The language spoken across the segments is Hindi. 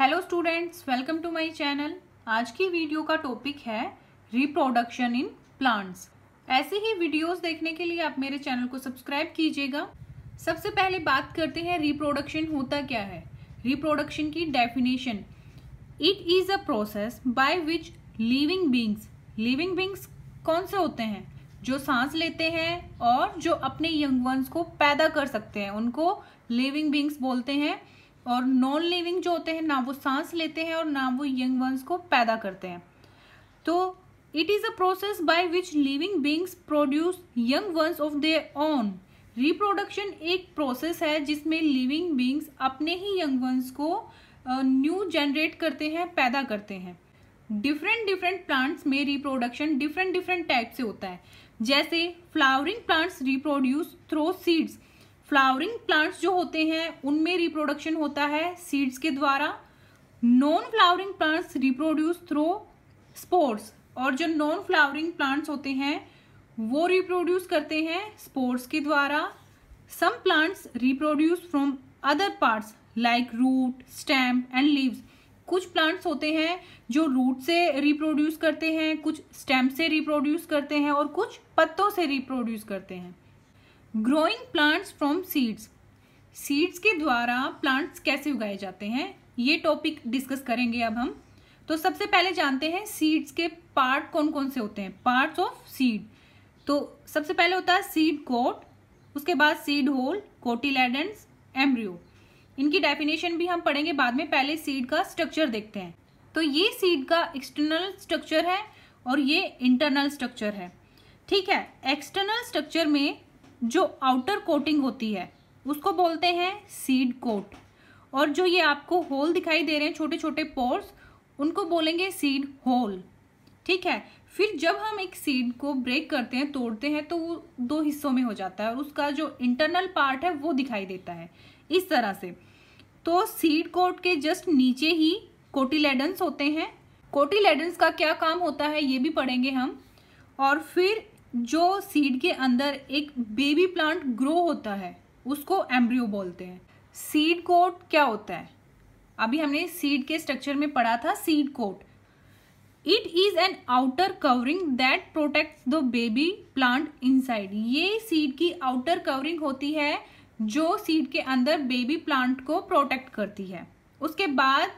hello students welcome to my channel आज की वीडियो का टॉपिक है रिप्रोडक्शन इन प्लांट्स ऐसे ही वीडियोस देखने के लिए आप मेरे चैनल को सब्सक्राइब कीजिएगा सबसे पहले बात करते हैं रिप्रोडक्शन होता क्या है रिप्रोडक्शन की definition it is a process by which living beings living beings कौन से होते हैं जो सांस लेते हैं और जो अपने यंग वंस को पैदा कर सकते हैं उनको लिविंग बींग्स बोलते हैं और नॉन लिविंग जो होते हैं ना वो सांस लेते हैं और ना वो यंग वंस को पैदा करते हैं तो it is a process by which living beings produce young ones of their own reproduction एक प्रोसेस है जिसमें लिविंग बींग्स अपने ही यंग वंस को न्यू uh, जनरेट करते हैं पैदा करते हैं डिफरेंट डिफरेंट प्लांट्स में रिप्रोडक्शन डिफरेंट डिफरेंट टाइप से होता है जैसे flowering plants reproduce through seeds flowering plants जो होते हैं उनमें रिप्रोडक्शन होता है सीड्स के द्वारा non flowering plants reproduce through spores और जो नॉन फ्लावरिंग प्लांट्स होते हैं वो रिप्रोड्यूस करते हैं स्पोर्ट्स के द्वारा some plants reproduce from other parts like root stem and leaves कुछ प्लांट्स होते हैं जो रूट से रिप्रोड्यूस करते हैं कुछ स्टेम से रिप्रोड्यूस करते हैं और कुछ पत्तों से रिप्रोड्यूस करते हैं growing plants from seeds seeds के द्वारा प्लांट्स कैसे उगाए जाते हैं ये टॉपिक डिस्कस करेंगे अब हम तो सबसे पहले जानते हैं सीड्स के पार्ट कौन कौन से होते हैं पार्ट्स ऑफ सीड तो सबसे पहले होता है सीड कोट उसके बाद सीड होल कोटिलेडेंस एम्ब्रियो इनकी डेफिनेशन भी हम पढ़ेंगे बाद में पहले सीड का स्ट्रक्चर देखते हैं तो ये सीड का एक्सटर्नल स्ट्रक्चर है और ये इंटरनल स्ट्रक्चर है ठीक है एक्सटर्नल स्ट्रक्चर में जो आउटर कोटिंग होती है उसको बोलते हैं सीड कोट और जो ये आपको होल दिखाई दे रहे हैं छोटे छोटे पोर्स उनको बोलेंगे सीड होल ठीक है फिर जब हम एक सीड को ब्रेक करते हैं तोड़ते हैं तो वो दो हिस्सों में हो जाता है और उसका जो इंटरनल पार्ट है वो दिखाई देता है इस तरह से तो सीड कोट के जस्ट नीचे ही कोटिलेडन्स होते हैं कोटिलेडन्स का क्या काम होता है ये भी पढ़ेंगे हम और फिर जो सीड के अंदर एक बेबी प्लांट ग्रो होता है उसको एम्ब्रियो बोलते हैं सीड कोट क्या होता है अभी हमने सीड के स्ट्रक्चर में पढ़ा था seed coat it is an outer covering that protect the baby plant inside ये सीड की आउटर कवरिंग होती है जो सीड के अंदर बेबी प्लांट को प्रोटेक्ट करती है उसके बाद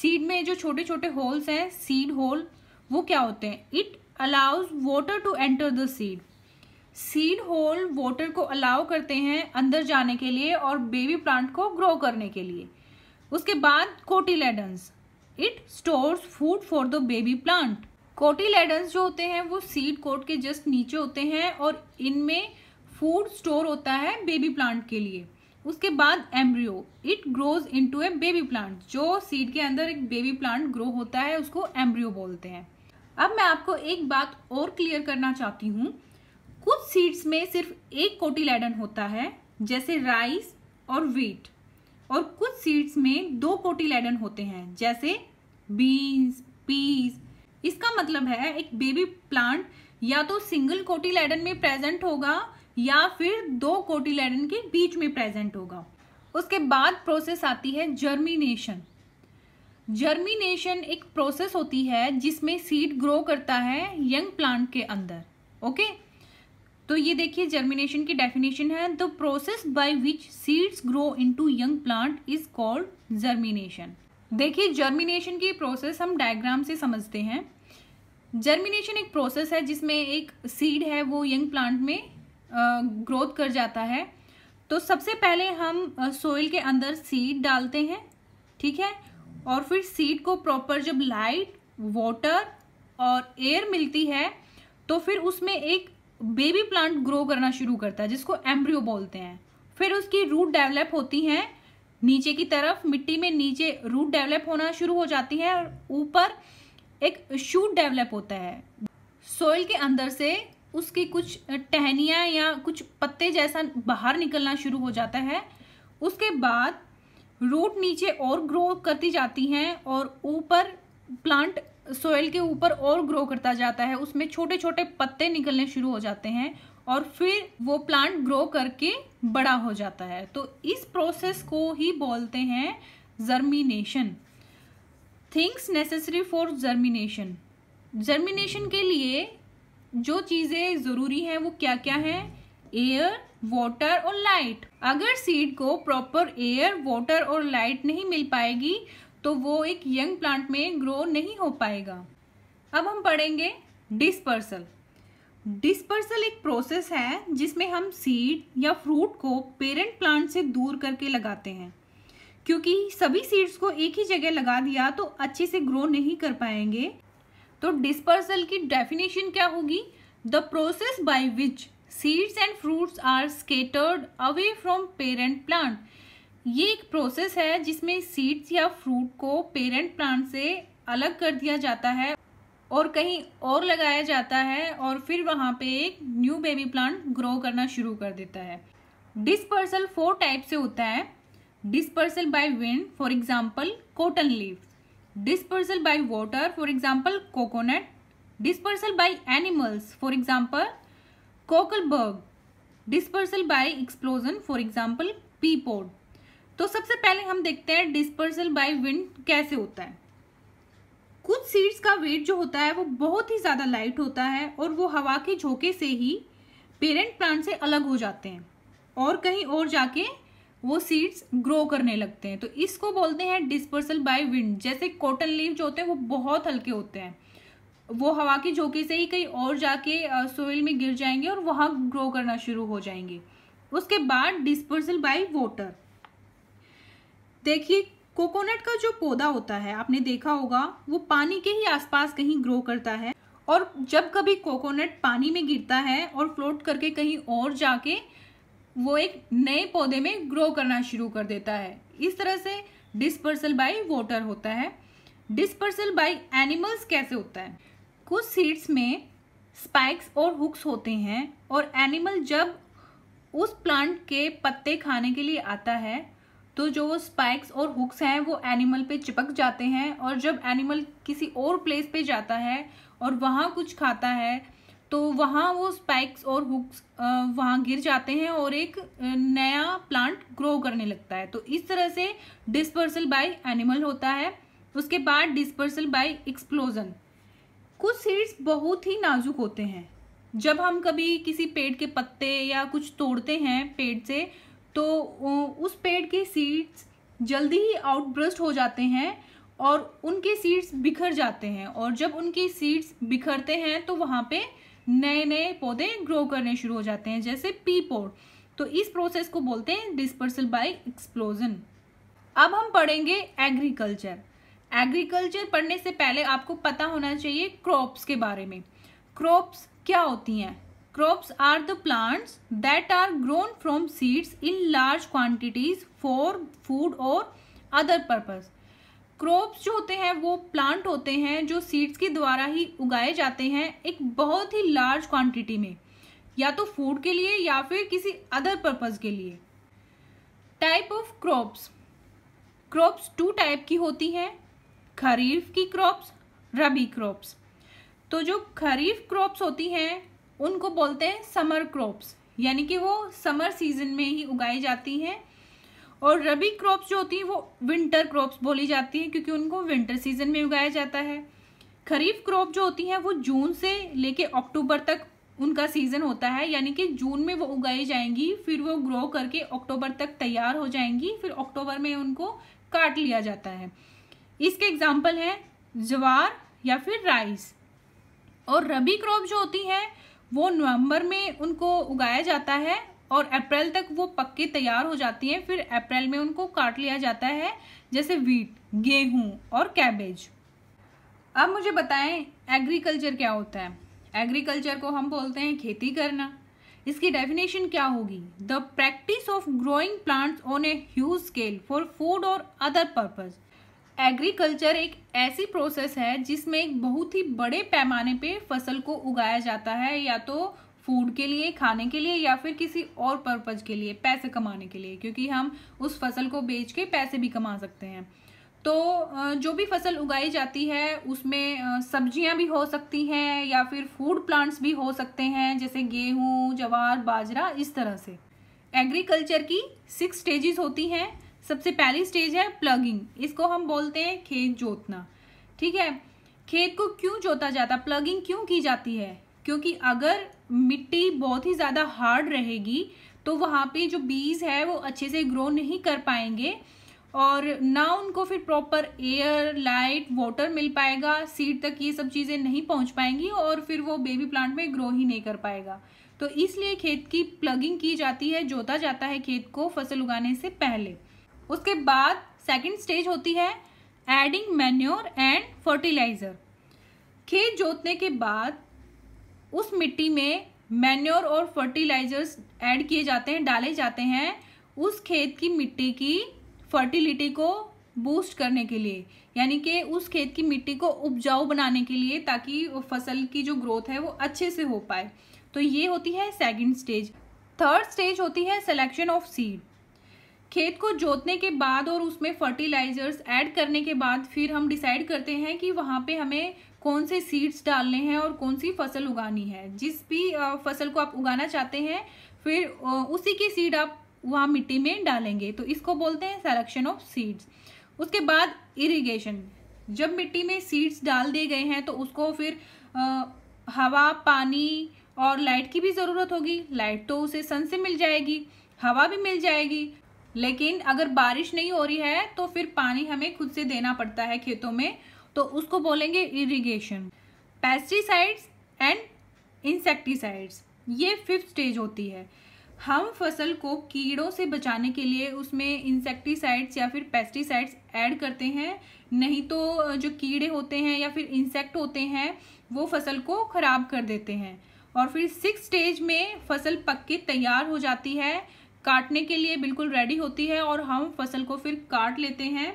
सीड में जो छोटे छोटे होल्स हैं सीड होल वो क्या होते हैं it allows water to enter the seed seed hole water को अलाउ करते हैं अंदर जाने के लिए और बेबी प्लांट को ग्रो करने के लिए उसके बाद cotyledons it stores food for the baby plant cotyledons जो होते हैं वो सीड कोट के जस्ट नीचे होते हैं और इनमें फूड स्टोर होता है बेबी प्लांट के लिए उसके बाद embryo it grows into a baby plant जो सीड के अंदर एक बेबी प्लांट ग्रो होता है उसको एम्ब्रियो बोलते हैं अब मैं आपको एक बात और क्लियर करना चाहती हूँ कुछ सीड्स में सिर्फ एक कोटिलेडन होता है जैसे राइस और वीट और कुछ सीड्स में दो कोटिलेडन होते हैं जैसे बीन्स पीस इसका मतलब है एक बेबी प्लांट या तो सिंगल कोटिलेडन में प्रेजेंट होगा या फिर दो कोटिलेडन के बीच में प्रेजेंट होगा उसके बाद प्रोसेस आती है जर्मिनेशन जर्मिनेशन एक प्रोसेस होती है जिसमें सीड ग्रो करता है यंग प्लांट के अंदर ओके तो ये देखिए जर्मिनेशन की डेफिनेशन है the process by which seeds grow into young plant is called germination देखिए जर्मिनेशन की प्रोसेस हम डायग्राम से समझते हैं जर्मिनेशन एक प्रोसेस है जिसमें एक सीड है वो यंग प्लांट में ग्रोथ कर जाता है तो सबसे पहले हम सोइल के अंदर सीड डालते हैं ठीक है और फिर सीड को प्रॉपर जब लाइट वाटर और एयर मिलती है तो फिर उसमें एक बेबी प्लांट ग्रो करना शुरू करता है जिसको एम्ब्रियो बोलते हैं फिर उसकी रूट डेवलप होती हैं नीचे की तरफ मिट्टी में नीचे रूट डेवलप होना शुरू हो जाती है और ऊपर एक शूट डेवलप होता है सोइल के अंदर से उसकी कुछ टहनियाँ या कुछ पत्ते जैसा बाहर निकलना शुरू हो जाता है उसके बाद रूट नीचे और ग्रो करती जाती हैं और ऊपर प्लांट सोयल के ऊपर और ग्रो करता जाता है उसमें छोटे छोटे पत्ते निकलने शुरू हो जाते हैं और फिर वो प्लांट ग्रो करके बड़ा हो जाता है तो इस प्रोसेस को ही बोलते हैं germination things necessary for germination germination के लिए जो चीज़ें ज़रूरी हैं वो क्या क्या हैं एयर वाटर और लाइट अगर सीड को प्रॉपर एयर वाटर और लाइट नहीं मिल पाएगी तो वो एक यंग प्लांट में ग्रो नहीं हो पाएगा अब हम पढ़ेंगे डिस्पर्सल डिस्पर्सल एक प्रोसेस है जिसमें हम सीड या फ्रूट को पेरेंट प्लांट से दूर करके लगाते हैं क्योंकि सभी सीड्स को एक ही जगह लगा दिया तो अच्छे से ग्रो नहीं कर पाएंगे तो डिस्पर्सल की डेफिनेशन क्या होगी the process by which seeds and fruits are scattered away from parent plant ये एक प्रोसेस है जिसमें सीड्स या फ्रूट को पेरेंट प्लांट से अलग कर दिया जाता है और कहीं और लगाया जाता है और फिर वहाँ पे एक न्यू बेबी प्लांट ग्रो करना शुरू कर देता है डिस्पर्सल फोर टाइप से होता है dispersal by wind for example cotton leave dispersal by water for example coconut dispersal by animals for example cocklebur dispersal by explosion for example peapod तो सबसे पहले हम देखते हैं डिस्पर्सल बाय विंड कैसे होता है कुछ सीड्स का वेट जो होता है वो बहुत ही ज़्यादा लाइट होता है और वो हवा के झोंके से ही पेरेंट प्लांट से अलग हो जाते हैं और कहीं और जाके वो सीड्स ग्रो करने लगते हैं तो इसको बोलते हैं डिस्पर्सल बाय विंड जैसे कॉटन लीव जो होते हैं वो बहुत हल्के होते हैं वो हवा के झोंके से ही कहीं और जाके सोइल में गिर जाएंगे और वहाँ ग्रो करना शुरू हो जाएंगे उसके बाद डिस्पर्सल बाय वाटर देखिए कोकोनट का जो पौधा होता है आपने देखा होगा वो पानी के ही आसपास कहीं ग्रो करता है और जब कभी कोकोनट पानी में गिरता है और फ्लोट करके कहीं और जाके वो एक नए पौधे में ग्रो करना शुरू कर देता है इस तरह से डिस्पर्सल बाय वाटर होता है डिस्पर्सल बाय एनिमल्स कैसे होता है कुछ सीड्स में स्पाइक्स और हुक्स होते हैं और एनिमल जब उस प्लांट के पत्ते खाने के लिए आता है तो जो वो स्पाइक्स और हुक्स हैं वो एनिमल पे चिपक जाते हैं और जब एनिमल किसी और प्लेस पे जाता है और वहाँ कुछ खाता है तो वहाँ वो स्पाइक्स और हुक्स वहाँ गिर जाते हैं और एक नया प्लांट ग्रो करने लगता है तो इस तरह से डिस्पर्सल बाय एनिमल होता है उसके बाद डिस्पर्सल बाय एक्सप्लोजन कुछ सीड्स बहुत ही नाजुक होते हैं जब हम कभी किसी पेड़ के पत्ते या कुछ तोड़ते हैं पेड़ से तो उस पेड़ के सीड्स जल्दी ही आउटब्रस्ट हो जाते हैं और उनके सीड्स बिखर जाते हैं और जब उनके सीड्स बिखरते हैं तो वहाँ पे नए नए पौधे ग्रो करने शुरू हो जाते हैं जैसे पी पोड तो इस प्रोसेस को बोलते हैं डिस्पर्सल बाय एक्सप्लोजन अब हम पढ़ेंगे एग्रीकल्चर एग्रीकल्चर पढ़ने से पहले आपको पता होना चाहिए क्रॉप्स के बारे में क्रॉप्स क्या होती हैं crops are the plants that are grown from seeds in large quantities for food और अदर पर्पज क्रॉप्स जो होते हैं वो प्लांट होते हैं जो सीड्स के द्वारा ही उगाए जाते हैं एक बहुत ही लार्ज क्वांटिटी में या तो फूड के लिए या फिर किसी अदर पर्पज़ के लिए type of crops crops two type की होती हैं खरीफ की क्रॉप्स रबी क्रॉप्स तो जो खरीफ क्रॉप्स होती हैं उनको बोलते हैं समर क्रॉप्स यानी कि वो समर सीजन में ही उगाई जाती हैं और रबी क्रॉप्स जो होती हैं वो विंटर क्रॉप्स बोली जाती हैं क्योंकि उनको विंटर सीजन में उगाया जाता है खरीफ क्रॉप जो होती हैं वो जून से लेके अक्टूबर तक उनका सीज़न होता है यानी कि जून में वो उगाई जाएंगी फिर वो ग्रो करके अक्टूबर तक तैयार हो जाएंगी फिर अक्टूबर में उनको काट लिया जाता है इसके एग्जाम्पल हैं ज्वार या फिर राइस और रबी क्रॉप जो होती है वो नवंबर में उनको उगाया जाता है और अप्रैल तक वो पक्के तैयार हो जाती हैं फिर अप्रैल में उनको काट लिया जाता है जैसे वीट गेहूं और कैबेज अब मुझे बताएं एग्रीकल्चर क्या होता है एग्रीकल्चर को हम बोलते हैं खेती करना इसकी डेफिनेशन क्या होगी the practice of growing plants on a huge scale for food और अदर पर्पज़ एग्रीकल्चर एक ऐसी प्रोसेस है जिसमें एक बहुत ही बड़े पैमाने पे फसल को उगाया जाता है या तो फूड के लिए खाने के लिए या फिर किसी और पर्पज के लिए पैसे कमाने के लिए क्योंकि हम उस फसल को बेच के पैसे भी कमा सकते हैं तो जो भी फसल उगाई जाती है उसमें सब्जियां भी हो सकती हैं या फिर फूड प्लांट्स भी हो सकते हैं जैसे गेहूं जवार बाजरा इस तरह से एग्रीकल्चर की सिक्स स्टेजेस होती हैं सबसे पहली स्टेज है प्लगिंग इसको हम बोलते हैं खेत जोतना ठीक है खेत को क्यों जोता जाता प्लगिंग क्यों की जाती है क्योंकि अगर मिट्टी बहुत ही ज़्यादा हार्ड रहेगी तो वहाँ पे जो बीज है वो अच्छे से ग्रो नहीं कर पाएंगे और ना उनको फिर प्रॉपर एयर लाइट वाटर मिल पाएगा सीड तक ये सब चीज़ें नहीं पहुंच पाएंगी और फिर वो बेबी प्लांट में ग्रो ही नहीं कर पाएगा तो इसलिए खेत की प्लगिंग की जाती है जोता जाता है खेत को फसल उगाने से पहले उसके बाद सेकेंड स्टेज होती है एडिंग मैन्योर एंड फर्टिलाइज़र खेत जोतने के बाद उस मिट्टी में मैन्योर और फर्टिलाइजर्स ऐड किए जाते हैं डाले जाते हैं उस खेत की मिट्टी की फर्टिलिटी को बूस्ट करने के लिए यानी कि उस खेत की मिट्टी को उपजाऊ बनाने के लिए ताकि फसल की जो ग्रोथ है वो अच्छे से हो पाए तो ये होती है सेकंड स्टेज थर्ड स्टेज होती है सिलेक्शन ऑफ सीड खेत को जोतने के बाद और उसमें फर्टिलाइजर्स ऐड करने के बाद फिर हम डिसाइड करते हैं कि वहाँ पे हमें कौन से सीड्स डालने हैं और कौन सी फसल उगानी है जिस भी फसल को आप उगाना चाहते हैं फिर उसी की सीड आप वहाँ मिट्टी में डालेंगे तो इसको बोलते हैं सेलेक्शन ऑफ सीड्स उसके बाद इरीगेशन जब मिट्टी में सीड्स डाल दिए गए हैं तो उसको फिर हवा पानी और लाइट की भी ज़रूरत होगी लाइट तो उसे सन से मिल जाएगी हवा भी मिल जाएगी लेकिन अगर बारिश नहीं हो रही है तो फिर पानी हमें खुद से देना पड़ता है खेतों में तो उसको बोलेंगे इरिगेशन पेस्टिसाइड्स एंड इंसेक्टिसाइड्स ये फिफ्थ स्टेज होती है हम फसल को कीड़ों से बचाने के लिए उसमें इंसेक्टिसाइड्स या फिर पेस्टिसाइड्स ऐड करते हैं नहीं तो जो कीड़े होते हैं या फिर इंसेक्ट होते हैं वो फसल को ख़राब कर देते हैं और फिर सिक्स स्टेज में फसल पक के तैयार हो जाती है काटने के लिए बिल्कुल रेडी होती है और हम फसल को फिर काट लेते हैं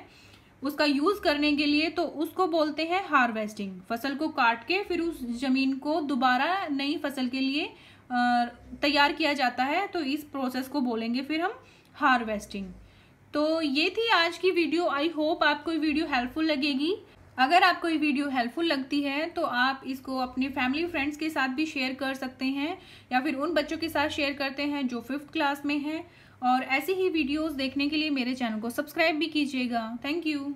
उसका यूज़ करने के लिए तो उसको बोलते हैं हार्वेस्टिंग फसल को काट के फिर उस ज़मीन को दोबारा नई फसल के लिए तैयार किया जाता है तो इस प्रोसेस को बोलेंगे फिर हम हार्वेस्टिंग तो ये थी आज की वीडियो आई होप आपको वीडियो हेल्पफुल लगेगी अगर आपको ये वीडियो हेल्पफुल लगती है तो आप इसको अपने फैमिली फ्रेंड्स के साथ भी शेयर कर सकते हैं या फिर उन बच्चों के साथ शेयर करते हैं जो फिफ्थ क्लास में हैं और ऐसी ही वीडियोस देखने के लिए मेरे चैनल को सब्सक्राइब भी कीजिएगा थैंक यू